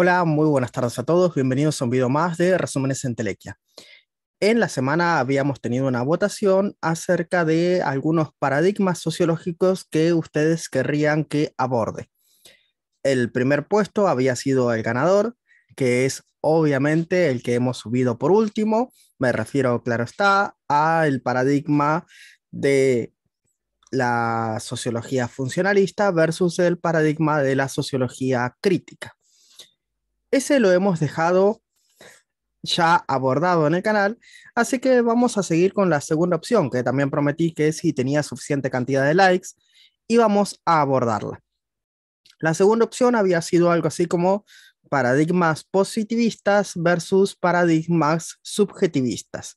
Hola, muy buenas tardes a todos. Bienvenidos a un video más de Resúmenes en Telequia. En la semana habíamos tenido una votación acerca de algunos paradigmas sociológicos que ustedes querrían que aborde. El primer puesto había sido el ganador, que es obviamente el que hemos subido por último. Me refiero, claro está, al paradigma de la sociología funcionalista versus el paradigma de la sociología crítica ese lo hemos dejado ya abordado en el canal, así que vamos a seguir con la segunda opción, que también prometí que si tenía suficiente cantidad de likes, íbamos a abordarla. La segunda opción había sido algo así como paradigmas positivistas versus paradigmas subjetivistas,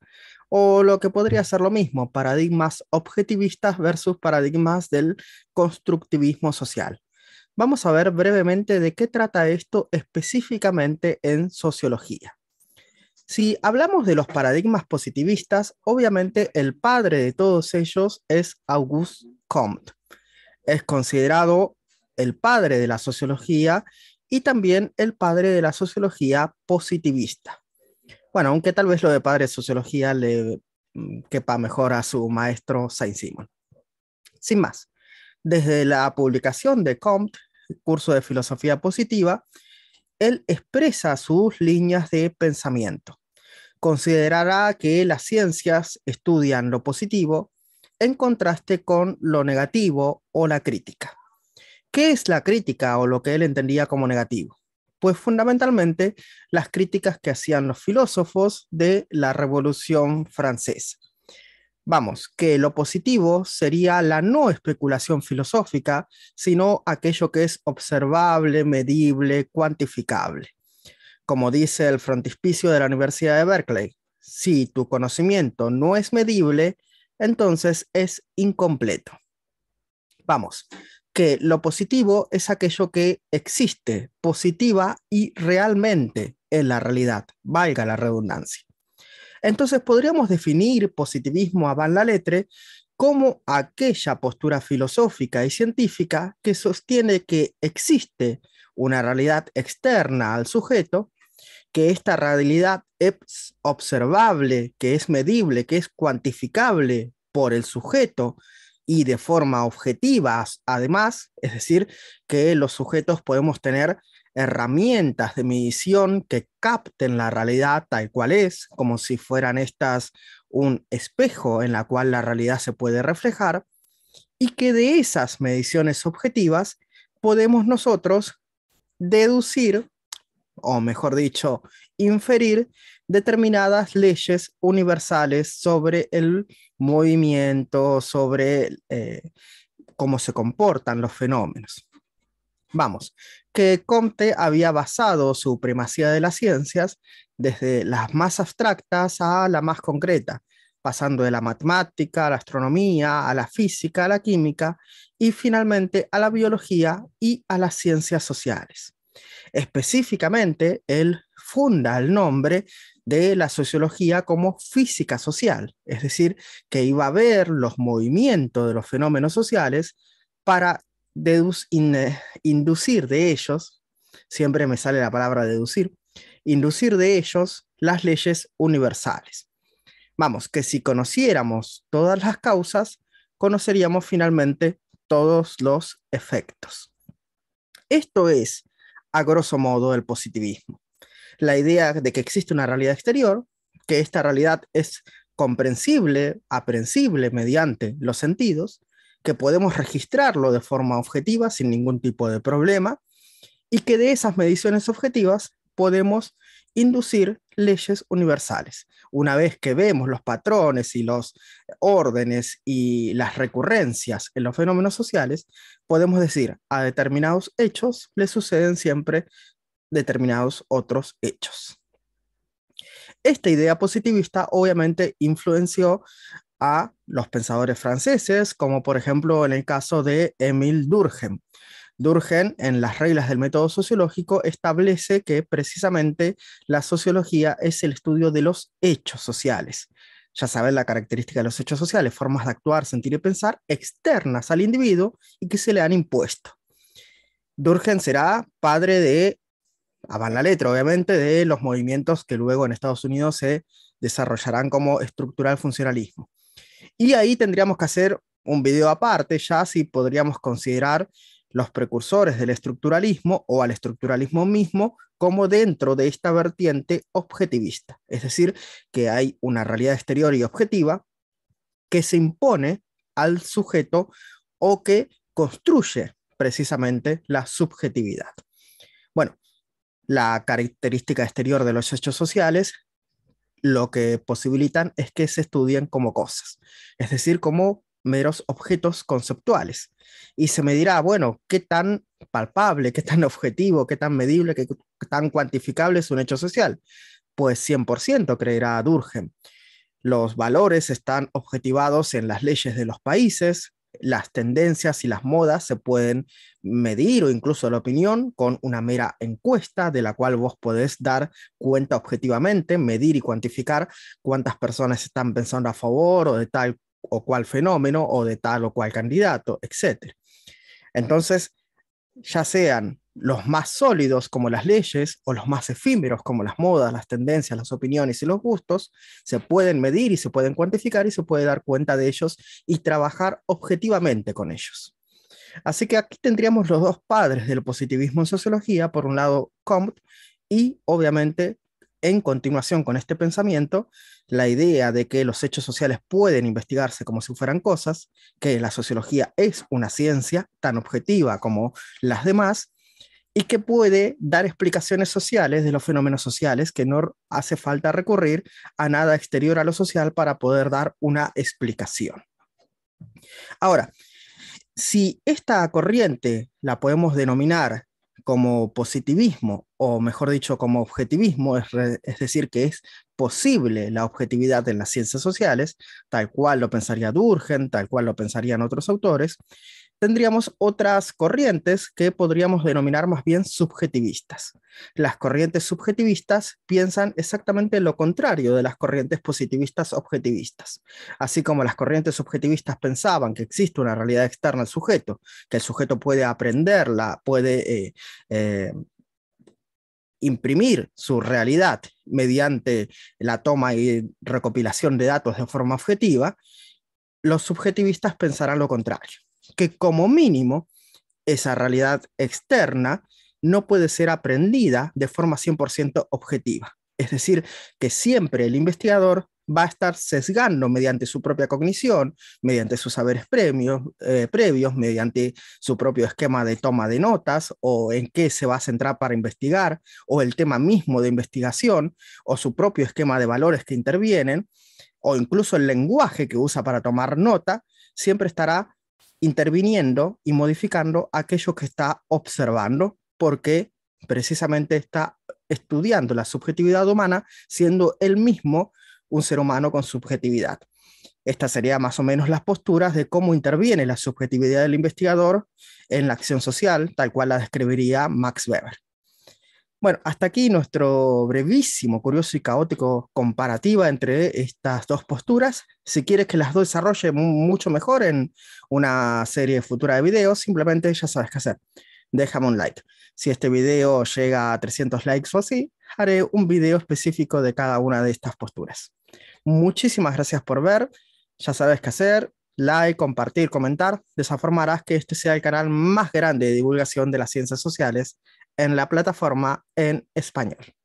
o lo que podría ser lo mismo, paradigmas objetivistas versus paradigmas del constructivismo social vamos a ver brevemente de qué trata esto específicamente en sociología. Si hablamos de los paradigmas positivistas, obviamente el padre de todos ellos es Auguste Comte. Es considerado el padre de la sociología y también el padre de la sociología positivista. Bueno, aunque tal vez lo de padre de sociología le mm, quepa mejor a su maestro Saint Simon. Sin más, desde la publicación de Comte curso de filosofía positiva, él expresa sus líneas de pensamiento. Considerará que las ciencias estudian lo positivo en contraste con lo negativo o la crítica. ¿Qué es la crítica o lo que él entendía como negativo? Pues fundamentalmente las críticas que hacían los filósofos de la Revolución Francesa. Vamos, que lo positivo sería la no especulación filosófica, sino aquello que es observable, medible, cuantificable. Como dice el frontispicio de la Universidad de Berkeley, si tu conocimiento no es medible, entonces es incompleto. Vamos, que lo positivo es aquello que existe positiva y realmente en la realidad, valga la redundancia. Entonces podríamos definir positivismo a Van letre como aquella postura filosófica y científica que sostiene que existe una realidad externa al sujeto, que esta realidad es observable, que es medible, que es cuantificable por el sujeto y de forma objetiva, además, es decir, que los sujetos podemos tener herramientas de medición que capten la realidad tal cual es, como si fueran estas un espejo en la cual la realidad se puede reflejar, y que de esas mediciones objetivas podemos nosotros deducir, o mejor dicho, inferir determinadas leyes universales sobre el movimiento, sobre eh, cómo se comportan los fenómenos. Vamos, que Comte había basado su primacía de las ciencias desde las más abstractas a la más concreta, pasando de la matemática a la astronomía, a la física, a la química y finalmente a la biología y a las ciencias sociales. Específicamente, él funda el nombre de la sociología como física social, es decir, que iba a ver los movimientos de los fenómenos sociales para inducir de ellos, siempre me sale la palabra deducir, inducir de ellos las leyes universales. Vamos, que si conociéramos todas las causas, conoceríamos finalmente todos los efectos. Esto es, a grosso modo, el positivismo. La idea de que existe una realidad exterior, que esta realidad es comprensible, aprensible mediante los sentidos, que podemos registrarlo de forma objetiva sin ningún tipo de problema y que de esas mediciones objetivas podemos inducir leyes universales. Una vez que vemos los patrones y los órdenes y las recurrencias en los fenómenos sociales, podemos decir a determinados hechos le suceden siempre determinados otros hechos. Esta idea positivista obviamente influenció a los pensadores franceses, como por ejemplo en el caso de Émile Durkheim. Durgen, en las reglas del método sociológico, establece que precisamente la sociología es el estudio de los hechos sociales. Ya saben la característica de los hechos sociales, formas de actuar, sentir y pensar externas al individuo y que se le han impuesto. Durgen será padre de, a la letra obviamente, de los movimientos que luego en Estados Unidos se desarrollarán como estructural funcionalismo. Y ahí tendríamos que hacer un video aparte, ya si podríamos considerar los precursores del estructuralismo o al estructuralismo mismo como dentro de esta vertiente objetivista. Es decir, que hay una realidad exterior y objetiva que se impone al sujeto o que construye precisamente la subjetividad. Bueno, la característica exterior de los hechos sociales lo que posibilitan es que se estudien como cosas, es decir, como meros objetos conceptuales. Y se me dirá, bueno, ¿qué tan palpable, qué tan objetivo, qué tan medible, qué, tan cuantificable es un hecho social? Pues 100%, creerá Durgen. Los valores están objetivados en las leyes de los países, las tendencias y las modas se pueden medir o incluso la opinión con una mera encuesta de la cual vos podés dar cuenta objetivamente, medir y cuantificar cuántas personas están pensando a favor o de tal o cual fenómeno o de tal o cual candidato, etc. Entonces, ya sean los más sólidos como las leyes o los más efímeros como las modas, las tendencias, las opiniones y los gustos, se pueden medir y se pueden cuantificar y se puede dar cuenta de ellos y trabajar objetivamente con ellos. Así que aquí tendríamos los dos padres del positivismo en sociología, por un lado Comte y obviamente en continuación con este pensamiento, la idea de que los hechos sociales pueden investigarse como si fueran cosas, que la sociología es una ciencia tan objetiva como las demás, y que puede dar explicaciones sociales de los fenómenos sociales, que no hace falta recurrir a nada exterior a lo social para poder dar una explicación. Ahora, si esta corriente la podemos denominar como positivismo, o mejor dicho, como objetivismo, es, decir, que es posible la objetividad en las ciencias sociales, tal cual lo pensaría Durgen, tal cual lo pensarían otros autores, tendríamos otras corrientes que podríamos denominar más bien subjetivistas. Las corrientes subjetivistas piensan exactamente lo contrario de las corrientes positivistas objetivistas. Así como las corrientes subjetivistas pensaban que existe una realidad externa al sujeto, que el sujeto puede aprenderla, puede eh, eh, imprimir su realidad mediante la toma y recopilación de datos de forma objetiva, los subjetivistas pensarán lo contrario que como mínimo esa realidad externa no puede ser aprendida de forma 100% objetiva. Es decir, que siempre el investigador va a estar sesgando mediante su propia cognición, mediante sus saberes premios, eh, previos, mediante su propio esquema de toma de notas o en qué se va a centrar para investigar o el tema mismo de investigación o su propio esquema de valores que intervienen o incluso el lenguaje que usa para tomar nota, siempre estará interviniendo y modificando aquello que está observando, porque precisamente está estudiando la subjetividad humana, siendo él mismo un ser humano con subjetividad. Estas serían más o menos las posturas de cómo interviene la subjetividad del investigador en la acción social, tal cual la describiría Max Weber. Bueno, hasta aquí nuestro brevísimo, curioso y caótico comparativa entre estas dos posturas. Si quieres que las dos desarrolle mucho mejor en una serie futura de videos, simplemente ya sabes qué hacer. Déjame un like. Si este video llega a 300 likes o así, haré un video específico de cada una de estas posturas. Muchísimas gracias por ver. Ya sabes qué hacer. Like, compartir, comentar. De esa forma harás que este sea el canal más grande de divulgación de las ciencias sociales en la plataforma en español.